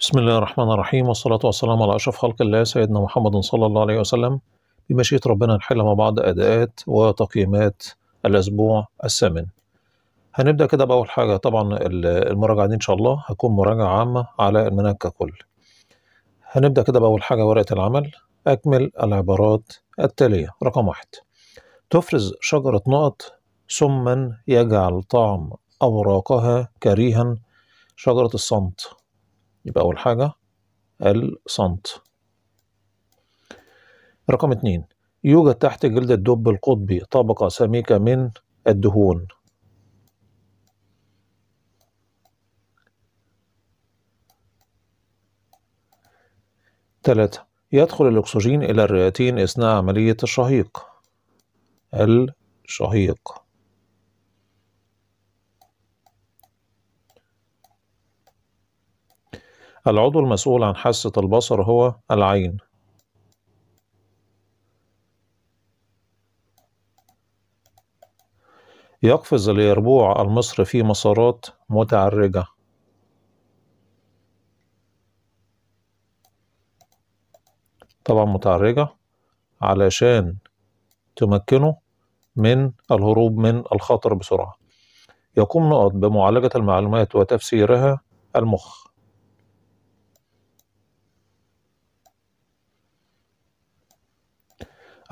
بسم الله الرحمن الرحيم والصلاة والسلام على أشرف خلق الله سيدنا محمد صلى الله عليه وسلم بمشيئة ربنا نحل مع بعض أداءات وتقييمات الأسبوع الثامن هنبدأ كده بأول حاجة طبعا المراجعة دي إن شاء الله هتكون مراجعة عامة على المناهج ككل هنبدأ كده بأول حاجة ورقة العمل أكمل العبارات التالية رقم واحد تفرز شجرة نقط ثم يجعل طعم أوراقها كريها شجرة الصمت يبقى أول حاجة سنت رقم اتنين يوجد تحت جلد الدب القطبي طبقة سميكة من الدهون ثلاثة يدخل الأكسجين إلى الرئتين أثناء عملية الشهيق الشهيق العضو المسؤول عن حاسة البصر هو العين يقفز اليربوع المصري في مسارات متعرجة طبعا متعرجة علشان تمكنه من الهروب من الخطر بسرعة يقوم نقط بمعالجة المعلومات وتفسيرها المخ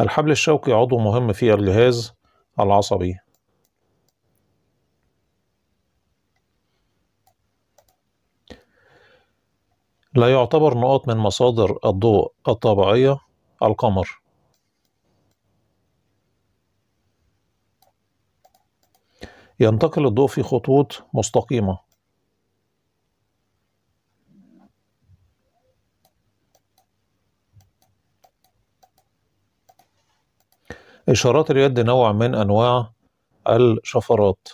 الحبل الشوكي عضو مهم في الجهاز العصبي لا يعتبر نقاط من مصادر الضوء الطبيعية القمر ينتقل الضوء في خطوط مستقيمة إشارات اليد نوع من أنواع الشفرات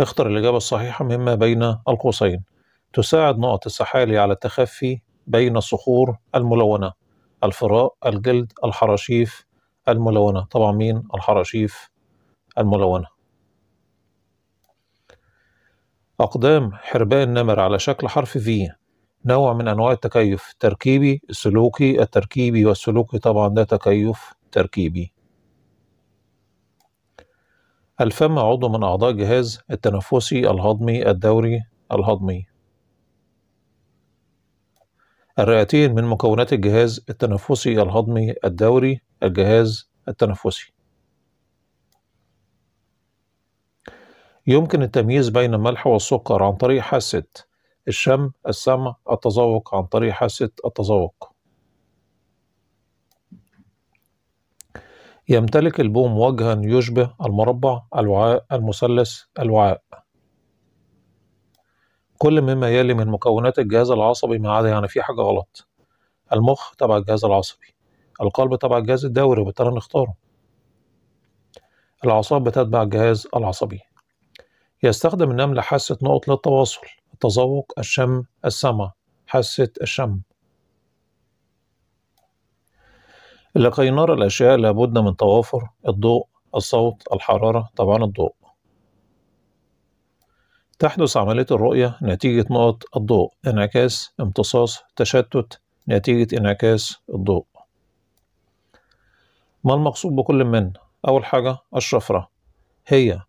اختر الإجابة الصحيحة مما بين القوسين تساعد نقط السحالي على التخفي بين الصخور الملونة الفراء الجلد الحراشيف الملونة طبعا مين الحراشيف الملونة أقدام حرباء النمر على شكل حرف V نوع من أنواع التكيف تركيبي السلوكي التركيبي والسلوكي طبعا ده تكيف تركيبي الفم عضو من أعضاء جهاز التنفسي الهضمي الدوري الهضمي الرئتين من مكونات الجهاز التنفسي الهضمي الدوري الجهاز التنفسي يمكن التمييز بين الملح والسكر عن طريق حاسة الشم السمع التذوق عن طريق حاسة التذوق يمتلك البوم وجها يشبه المربع الوعاء المثلث الوعاء كل مما يلي من مكونات الجهاز العصبي ما عدا يعني في حاجة غلط المخ تبع الجهاز العصبي القلب تبع الجهاز الدوري وبالتالي نختاره الأعصاب بتتبع الجهاز العصبي يستخدم النمل حاسة نقط للتواصل التذوق الشم السمع حاسة الشم لكي نرى الأشياء لابد من توافر الضوء الصوت الحرارة طبعا الضوء تحدث عملية الرؤية نتيجة نقط الضوء انعكاس امتصاص تشتت نتيجة انعكاس الضوء ما المقصود بكل من؟ أول حاجة الشفرة هي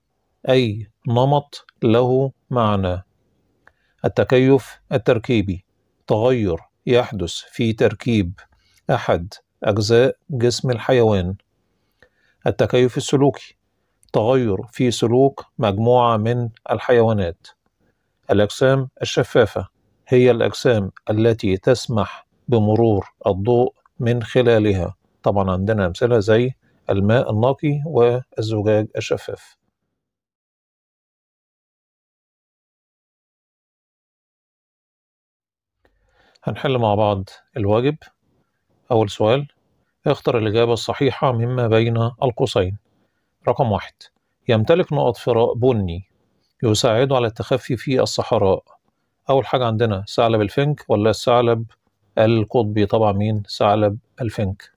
أي نمط له معنى التكيف التركيبي تغير يحدث في تركيب أحد أجزاء جسم الحيوان التكيف السلوكي تغير في سلوك مجموعة من الحيوانات الأجسام الشفافة هي الأجسام التي تسمح بمرور الضوء من خلالها طبعا عندنا أمثلة زي الماء النقي والزجاج الشفاف هنحل مع بعض الواجب أول سؤال اختر الإجابة الصحيحة مما بين القوسين رقم واحد يمتلك نقط فراء بني يساعده على التخفي في الصحراء أول حاجة عندنا ثعلب الفنك ولا الثعلب القطبي طبعا مين ثعلب الفنك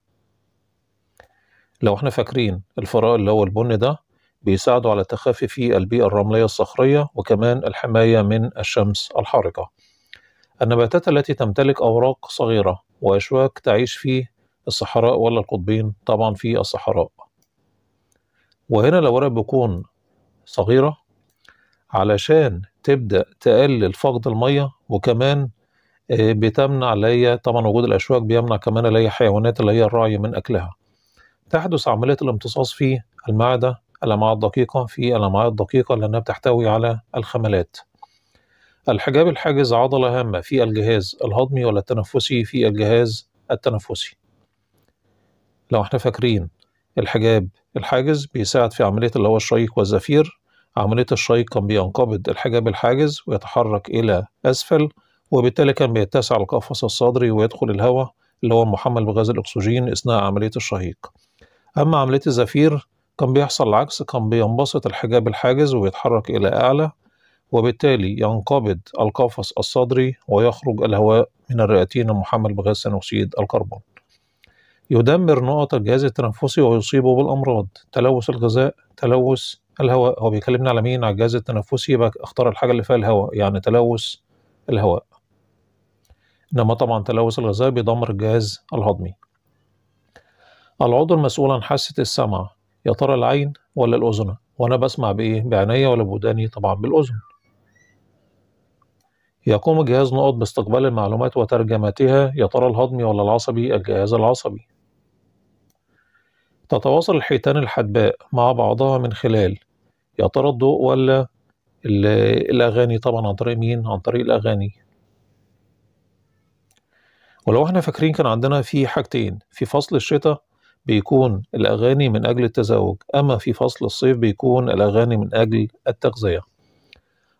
لو احنا فاكرين الفراء اللي هو البن ده بيساعده على التخفي في البيئة الرملية الصخرية وكمان الحماية من الشمس الحارقة النباتات التي تمتلك أوراق صغيرة وأشواك تعيش في الصحراء ولا القطبين طبعا في الصحراء وهنا الأوراق بيكون صغيرة علشان تبدأ تقلل فقد المية وكمان آه، بتمنع لي طبعا وجود الأشواك بيمنع كمان لي حيوانات اللي هي الرعي من أكلها تحدث عملية الامتصاص في المعدة الأمعاء الدقيقة في الأمعاء الدقيقة لأنها بتحتوي على الخملات الحجاب الحاجز عضلة هامة في الجهاز الهضمي ولا التنفسي في الجهاز التنفسي لو احنا فاكرين الحجاب الحاجز بيساعد في عملية اللي هو الشيق والزفير عملية الشيق كان بينقبض الحجاب الحاجز ويتحرك إلى أسفل وبالتالي كان بيتسع القفص الصدري ويدخل الهواء اللي هو محمل بغاز الأكسجين أثناء عملية الشهيق أما عملية الزفير كان بيحصل العكس كان بينبسط الحجاب الحاجز ويتحرك إلى أعلى وبالتالي ينقبض القفص الصدري ويخرج الهواء من الرئتين المحمل بغاز ثاني الكربون يدمر نقط الجهاز التنفسي ويصيبه بالأمراض تلوث الغذاء تلوث الهواء هو بيكلمنا على مين على الجهاز التنفسي يبقى اختار الحاجة اللي فيها الهواء يعني تلوث الهواء إنما طبعا تلوث الغذاء بيدمر الجهاز الهضمي العضو المسؤول عن حاسة السمع يا ترى العين ولا الأذن وأنا بسمع بإيه بعينيا ولا بوداني طبعا بالأذن يقوم جهاز نقط باستقبال المعلومات وترجمتها يا ترى الهضمي ولا العصبي الجهاز العصبي تتواصل الحيتان الحدباء مع بعضها من خلال يا ترى الضوء ولا الأغاني طبعا عن طريق مين عن طريق الأغاني ولو احنا فاكرين كان عندنا في حاجتين في فصل الشتاء بيكون الأغاني من أجل التزاوج أما في فصل الصيف بيكون الأغاني من أجل التغذية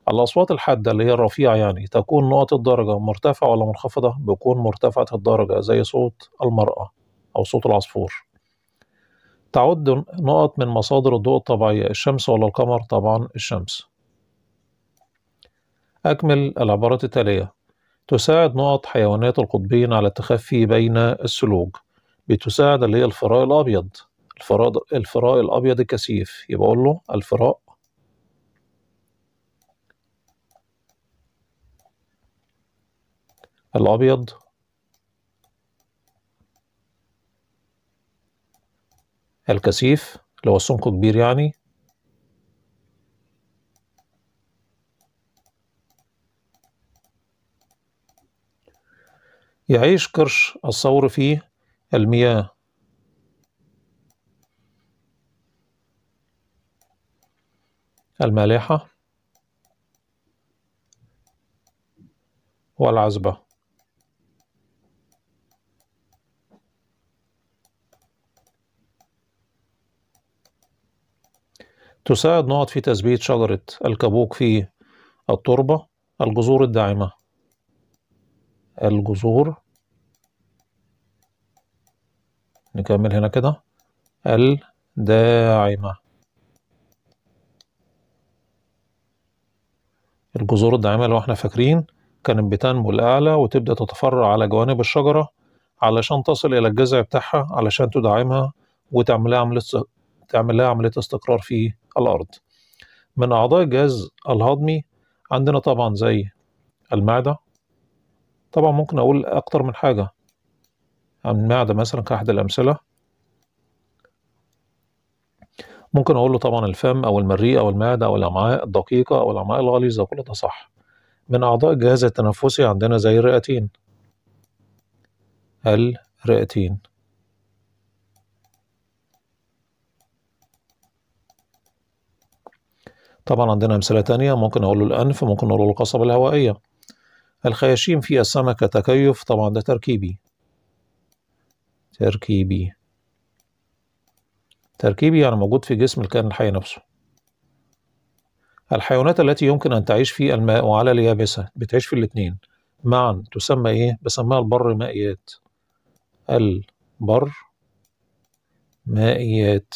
الأصوات الحادة اللي هي الرفيعة يعني تكون نقط الدرجة مرتفعة ولا منخفضة؟ بيكون مرتفعة الدرجة زي صوت المرأة أو صوت العصفور. تعد نقط من مصادر الضوء الطبيعية الشمس ولا القمر؟ طبعا الشمس. أكمل العبارات التالية تساعد نقط حيوانات القطبين على التخفي بين الثلوج بتساعد اللي هي الفراء الأبيض الفراء الفراء الأبيض الكثيف يبقى أقول له الفراء الأبيض الكثيف اللي هو السمك كبير يعني يعيش قرش الثور في المياه المالحة والعزبة تساعد نقط في تثبيت شجرة الكابوك في التربة الجذور الداعمة الجذور نكمل هنا كده الداعمة الجذور الداعمة لو احنا فاكرين كانت بتنمو الأعلى وتبدأ تتفرع على جوانب الشجرة علشان تصل إلى الجذع بتاعها علشان تدعمها وتعملها عملية عملية استقرار في الأرض من أعضاء الجهاز الهضمي عندنا طبعا زي المعدة طبعا ممكن أقول أكتر من حاجة يعني المعدة مثلا كأحد الأمثلة ممكن أقول له طبعا الفم أو المريء أو المعدة أو الأمعاء الدقيقة أو الأمعاء الغليظة كل ده صح من أعضاء الجهاز التنفسي عندنا زي الرئتين الرئتين طبعا عندنا أمثلة تانية ممكن أقول له الأنف ممكن أقول له القصبة الهوائية الخياشيم فيها السمكة تكيف طبعا ده تركيبي تركيبي تركيبي يعني موجود في جسم الكائن الحي نفسه الحيوانات التي يمكن أن تعيش في الماء وعلى اليابسة بتعيش في الاتنين معا تسمى إيه؟ بسميها البر مائيات البر مائيات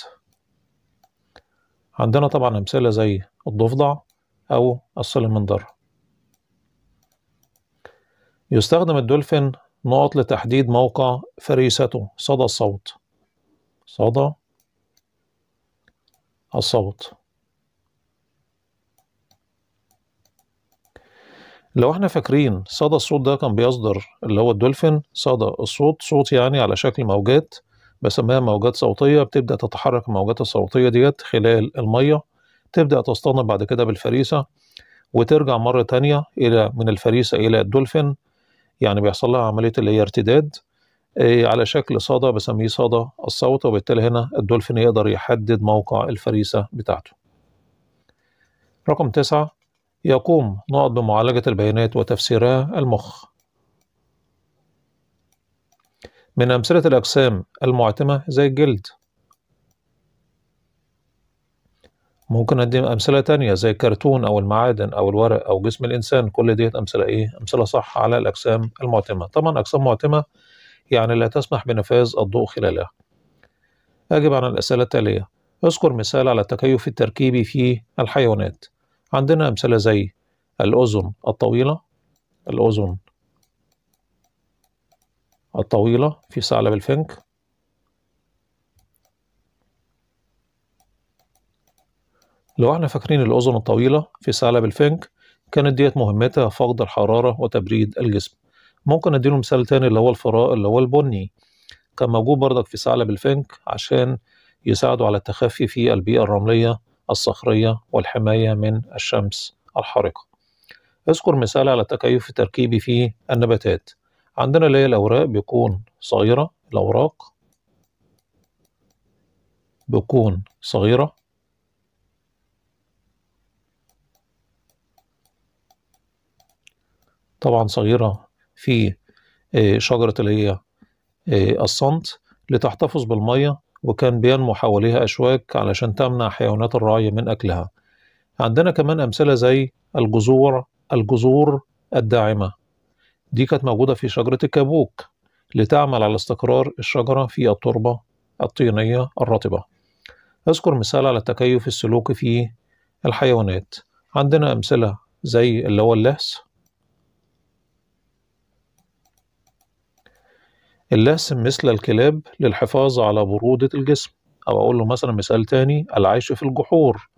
عندنا طبعا أمثلة زي الضفدع أو السلمندر يستخدم الدولفين نقط لتحديد موقع فريسته صدى الصوت صدى الصوت لو احنا فاكرين صدى الصوت ده كان بيصدر اللي هو الدولفين صدى الصوت صوت يعني على شكل موجات بسميها موجات صوتيه بتبدا تتحرك الموجات الصوتيه ديت خلال الميه تبدا تصطدم بعد كده بالفريسه وترجع مره تانية الى من الفريسه الى الدولفين يعني بيحصل لها عمليه اللي هي ارتداد إيه، على شكل صدى بسميه صدى الصوت وبالتالي هنا الدولفين يقدر يحدد موقع الفريسه بتاعته. رقم تسعة يقوم نقط بمعالجة البيانات وتفسيرها المخ من أمثلة الأجسام المعتمة زي الجلد ممكن أدي أمثلة تانية زي الكرتون أو المعادن أو الورق أو جسم الإنسان كل ديت أمثلة إيه؟ أمثلة صح على الأجسام المعتمة طبعا أجسام معتمة يعني لا تسمح بنفاذ الضوء خلالها أجب عن الأسئلة التالية اذكر مثال على التكيف التركيبي في الحيوانات عندنا أمثلة زي الأذن الطويلة الأذن الطويلة في ثعلب الفنك لو احنا فاكرين الأذن الطويلة في ثعلب الفنك كانت ديت مهمتها فقد الحرارة وتبريد الجسم ممكن اديله مثال تاني اللي هو الفراء اللي هو البني كان موجود بردك في ثعلب الفنك عشان يساعدوا على التخفي في البيئة الرملية الصخرية والحماية من الشمس الحارقة اذكر مثال على التكيف التركيبي في النباتات عندنا اللي هي الأوراق بيكون صغيرة الأوراق بيكون صغيرة طبعا صغيرة في آه، شجرة اللي هي آه، الصمت لتحتفظ بالمية وكان بينمو حواليها أشواك علشان تمنع حيوانات الرعي من أكلها عندنا كمان أمثلة زي الجذور الجذور الداعمة دي كانت موجودة في شجرة الكابوك لتعمل على استقرار الشجرة في التربة الطينية الرطبة أذكر مثال على التكيف السلوكي في الحيوانات عندنا أمثلة زي اللي هو اللهس اللهس مثل الكلاب للحفاظ على برودة الجسم أو أقول له مثلا مثال تاني العيش في الجحور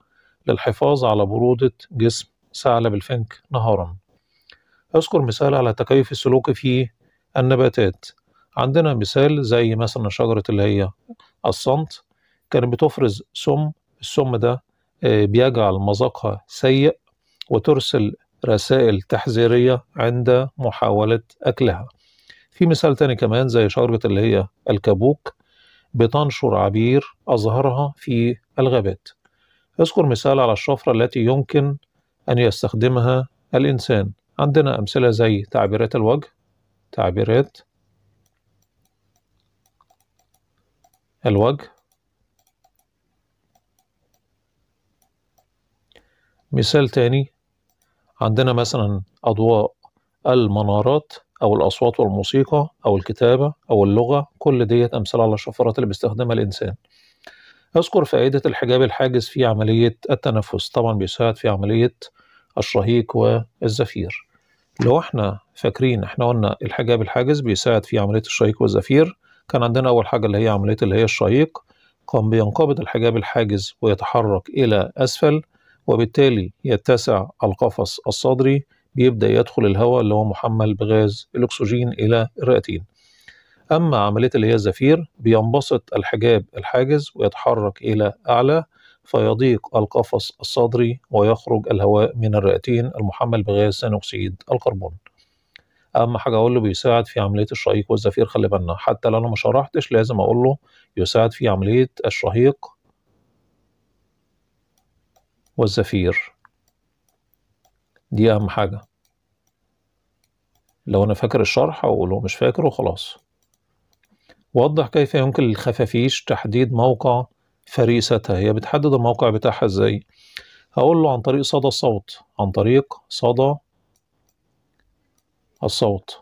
للحفاظ على برودة جسم ثعلب الفنك نهارا أذكر مثال على تكيف السلوك في النباتات عندنا مثال زي مثلا شجرة اللي هي الصمت كانت بتفرز سم السم ده آه، بيجعل مذاقها سيء وترسل رسائل تحذيرية عند محاولة أكلها في مثال تاني كمان زي شجرة اللي هي الكابوك بتنشر عبير أظهرها في الغابات اذكر مثال على الشفرة التي يمكن أن يستخدمها الإنسان عندنا أمثلة زي تعبيرات الوجه تعبيرات الوجه مثال تاني عندنا مثلا أضواء المنارات أو الأصوات والموسيقى أو الكتابة أو اللغة كل دي أمثلة على الشفرات اللي بيستخدمها الإنسان أذكر فائدة الحجاب الحاجز في عملية التنفس طبعا بيساعد في عملية الشهيق والزفير لو احنا فاكرين احنا قلنا الحجاب الحاجز بيساعد في عمليه الشهيق والزفير كان عندنا اول حاجه اللي هي عمليه اللي هي الشهيق قام بينقبض الحجاب الحاجز ويتحرك الى اسفل وبالتالي يتسع القفص الصدري بيبدا يدخل الهواء اللي هو محمل بغاز الاكسجين الى الرئتين اما عمليه اللي هي الزفير بينبسط الحجاب الحاجز ويتحرك الى اعلى فيضيق القفص الصدري ويخرج الهواء من الرئتين المحمل بغاز ثاني أكسيد الكربون اهم حاجه اقول له بيساعد في عمليه الشهيق والزفير خلي بالنا حتى لو انا ما شرحتش لازم اقول له يساعد في عمليه الشهيق والزفير دي اهم حاجه لو انا فاكر الشرح اقوله مش فاكر وخلاص وضح كيف يمكن للخفافيش تحديد موقع فريستها هي بتحدد الموقع بتاعها ازاي هقول له عن طريق صدى الصوت عن طريق صدى الصوت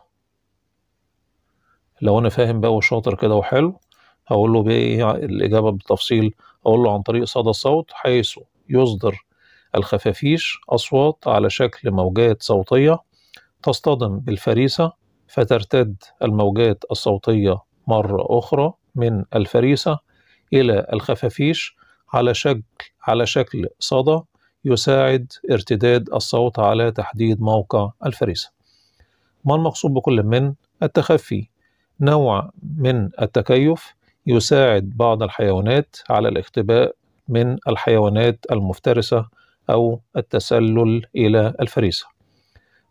لو انا فاهم بقى وشاطر كده وحلو هقول له بايه الاجابه بالتفصيل هقول له عن طريق صدى الصوت حيث يصدر الخفافيش اصوات على شكل موجات صوتيه تصطدم بالفريسه فترتد الموجات الصوتيه مره اخرى من الفريسه إلى الخفافيش على شكل على شكل صدى يساعد ارتداد الصوت على تحديد موقع الفريسة. ما المقصود بكل من؟ التخفي نوع من التكيف يساعد بعض الحيوانات على الاختباء من الحيوانات المفترسة أو التسلل إلى الفريسة.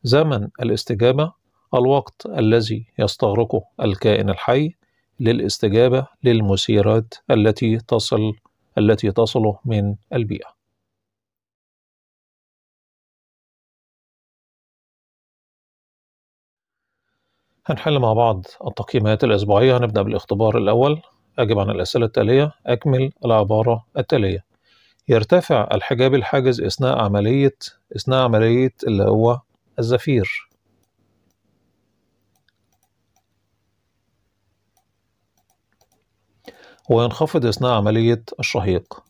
زمن الاستجابة الوقت الذي يستغرقه الكائن الحي للاستجابة للمسيرات التي تصل التي تصله من البيئة هنحل مع بعض التقييمات الأسبوعية هنبدأ بالاختبار الأول أجب عن الأسئلة التالية أكمل العبارة التالية يرتفع الحجاب الحاجز أثناء عملية أثناء عملية اللي هو الزفير وينخفض أثناء عملية الشهيق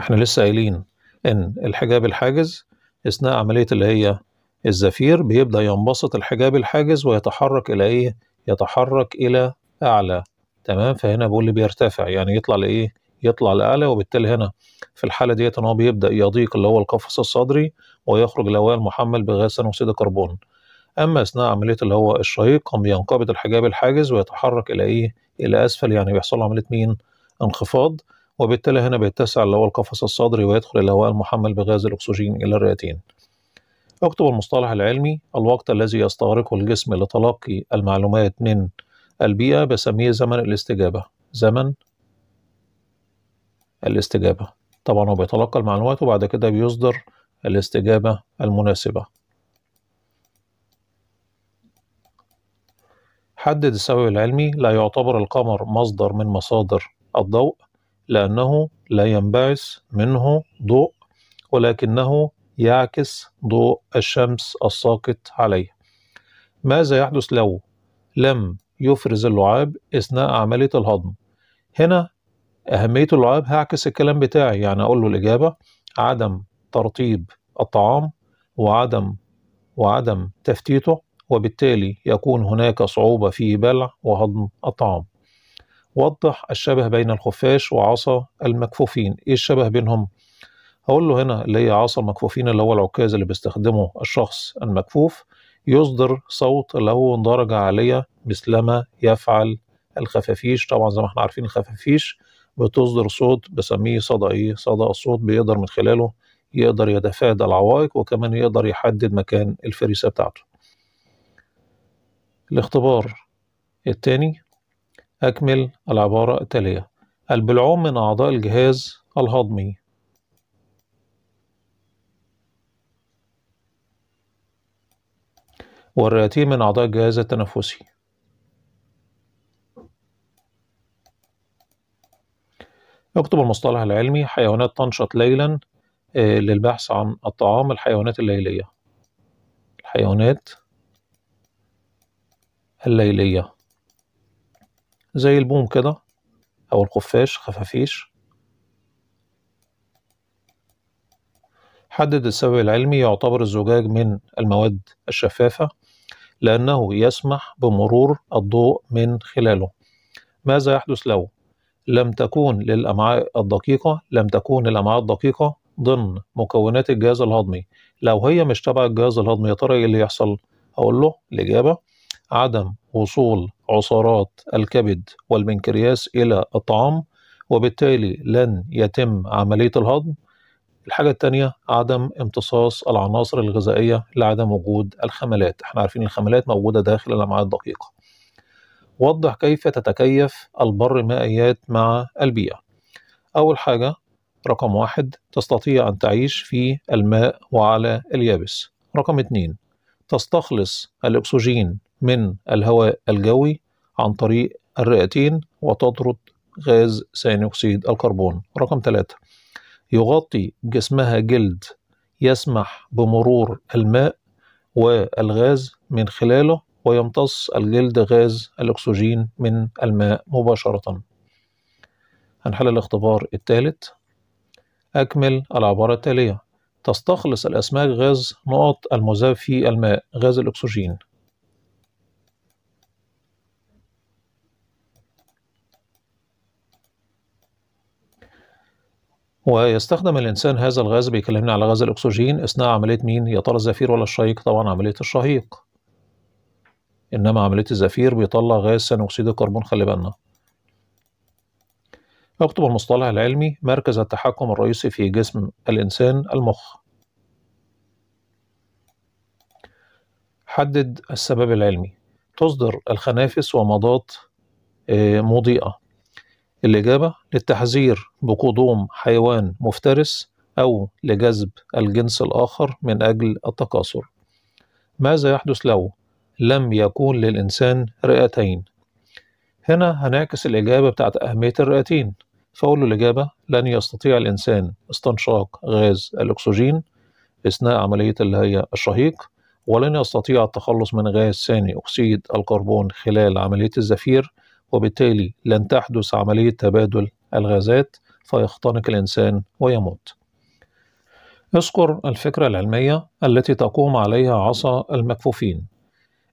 احنا لسه قايلين ان الحجاب الحاجز اثناء عمليه اللي هي الزفير بيبدا ينبسط الحجاب الحاجز ويتحرك الى ايه يتحرك الى اعلى تمام فهنا بقول لي بيرتفع يعني يطلع لايه يطلع لاعلى وبالتالي هنا في الحاله ديت ان هو بيبدا يضيق اللي هو القفص الصدري ويخرج الهواء المحمل بغاز ثاني أكسيد الكربون أما أثناء عملية اللي هو الشهيق قام ينقبض الحجاب الحاجز ويتحرك إلى إيه؟ إلى أسفل يعني بيحصل له عملية مين؟ انخفاض وبالتالي هنا بيتسع اللي هو القفص الصدري ويدخل الهواء المحمل بغاز الأكسجين إلى الرئتين. اكتب المصطلح العلمي الوقت الذي يستغرقه الجسم لتلقي المعلومات من البيئة بسميه زمن الاستجابة زمن الاستجابة طبعا هو بيتلقى المعلومات وبعد كده بيصدر الاستجابة المناسبة حدد السوي العلمي لا يعتبر القمر مصدر من مصادر الضوء لأنه لا ينبعث منه ضوء ولكنه يعكس ضوء الشمس الساقط عليه ماذا يحدث لو لم يفرز اللعاب أثناء عملية الهضم هنا أهمية اللعاب هعكس الكلام بتاعي يعني أقول له الإجابة عدم ترطيب الطعام وعدم وعدم تفتيته وبالتالي يكون هناك صعوبة في بلع وهضم الطعام وضح الشبه بين الخفاش وعصا المكفوفين ايه الشبه بينهم هقول له هنا اللي هي عصا المكفوفين اللي هو العكاز اللي بيستخدمه الشخص المكفوف يصدر صوت له درجة عالية مثلما يفعل الخفافيش طبعا زي ما احنا عارفين الخفافيش بتصدر صوت بسميه صدى ايه صدى الصوت بيقدر من خلاله يقدر يتفادى العوائق وكمان يقدر يحدد مكان الفريسة بتاعته الاختبار الثاني أكمل العبارة التالية البلعوم من أعضاء الجهاز الهضمي والرئتين من أعضاء الجهاز التنفسي اكتب المصطلح العلمي حيوانات تنشط ليلا آه، للبحث عن الطعام الحيوانات الليلية الحيوانات الليلية زي البوم كده أو الخفاش خفافيش حدد السبب العلمي يعتبر الزجاج من المواد الشفافة لأنه يسمح بمرور الضوء من خلاله ماذا يحدث لو لم تكون للأمعاء الدقيقة لم تكون الأمعاء الدقيقة ضمن مكونات الجهاز الهضمي لو هي مش تبع الجهاز الهضمي يا ترى ايه اللي يحصل اقول له الاجابه عدم وصول عصارات الكبد والبنكرياس الى الطعام وبالتالي لن يتم عمليه الهضم الحاجة الثانية عدم امتصاص العناصر الغذائية لعدم وجود الخملات احنا عارفين الخملات موجودة داخل الأمعاء الدقيقة وضح كيف تتكيف البر مائيات مع البيئة أول حاجة رقم واحد تستطيع أن تعيش في الماء وعلى اليابس رقم اثنين تستخلص الأكسجين من الهواء الجوي عن طريق الرئتين وتطرد غاز ثاني أكسيد الكربون رقم ثلاثة يغطي جسمها جلد يسمح بمرور الماء والغاز من خلاله ويمتص الجلد غاز الأكسجين من الماء مباشرة هنحل الاختبار الثالث أكمل العبارة التالية تستخلص الأسماك غاز نقط المذاب في الماء غاز الأكسجين ويستخدم الإنسان هذا الغاز بيكلمنا على غاز الأكسجين أثناء عملية مين؟ يا ترى الزفير ولا الشهيق؟ طبعا عملية الشهيق إنما عملية الزفير بيطلع غاز ثاني أكسيد الكربون خلي بالنا يكتب المصطلح العلمي مركز التحكم الرئيسي في جسم الإنسان المخ حدد السبب العلمي تصدر الخنافس ومضات آه، مضيئة الإجابة للتحذير بقدوم حيوان مفترس أو لجذب الجنس الآخر من أجل التكاثر ماذا يحدث لو لم يكون للإنسان رئتين هنا هنعكس الإجابة بتاعت أهمية الرئتين فأقول له الإجابة لن يستطيع الإنسان استنشاق غاز الأكسجين أثناء عملية اللي هي الشهيق ولن يستطيع التخلص من غاز ثاني أكسيد الكربون خلال عملية الزفير وبالتالي لن تحدث عملية تبادل الغازات فيختنق الإنسان ويموت اذكر الفكرة العلمية التي تقوم عليها عصا المكفوفين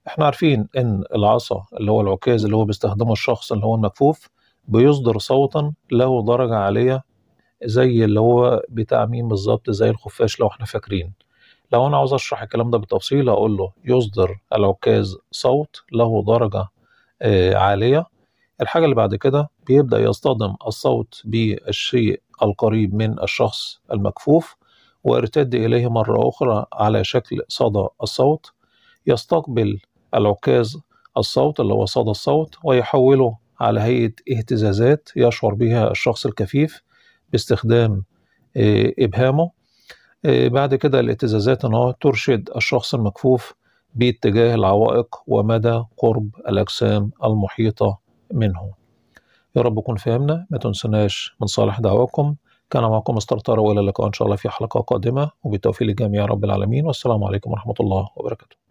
احنا عارفين ان العصا اللي هو العكاز اللي هو بيستخدمه الشخص اللي هو المكفوف بيصدر صوتا له درجة عالية زي اللي هو بتاع مين بالظبط زي الخفاش لو احنا فاكرين لو انا عاوز اشرح الكلام ده بالتفصيل اقول له يصدر العكاز صوت له درجة آه، عالية الحاجة اللي بعد كده بيبدأ يصطدم الصوت بالشيء القريب من الشخص المكفوف ويرتد إليه مرة أخرى على شكل صدى الصوت يستقبل العكاز الصوت اللي هو صدى الصوت ويحوله على هيئة اهتزازات يشعر بها الشخص الكفيف باستخدام آه، إبهامه آه، بعد كده الاهتزازات أنها ترشد الشخص المكفوف باتجاه العوائق ومدى قرب الأجسام المحيطة منه يا رب كن فهمنا ما تنسناش من صالح دعواكم كان معكم استرطار والى اللقاء ان شاء الله في حلقه قادمه وبالتوفيق للجميع رب العالمين والسلام عليكم ورحمه الله وبركاته